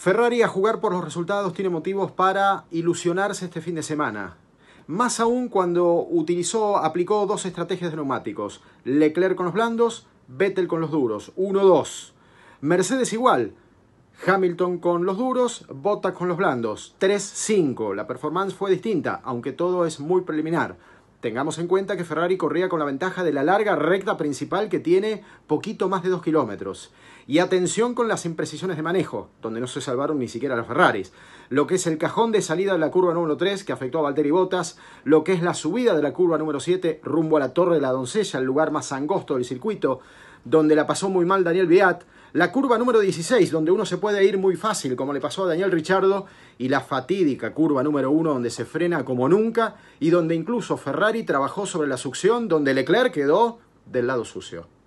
Ferrari a jugar por los resultados tiene motivos para ilusionarse este fin de semana. Más aún cuando utilizó, aplicó dos estrategias de neumáticos. Leclerc con los blandos, Vettel con los duros. 1-2. Mercedes igual. Hamilton con los duros, Bottas con los blandos. 3-5. La performance fue distinta, aunque todo es muy preliminar. Tengamos en cuenta que Ferrari corría con la ventaja de la larga recta principal que tiene poquito más de 2 kilómetros. Y atención con las imprecisiones de manejo, donde no se salvaron ni siquiera los Ferraris. Lo que es el cajón de salida de la curva número 3 que afectó a Valtteri Bottas, lo que es la subida de la curva número 7 rumbo a la Torre de la Doncella, el lugar más angosto del circuito, donde la pasó muy mal Daniel Beat, la curva número 16, donde uno se puede ir muy fácil, como le pasó a Daniel Richardo, y la fatídica curva número 1, donde se frena como nunca, y donde incluso Ferrari trabajó sobre la succión, donde Leclerc quedó del lado sucio.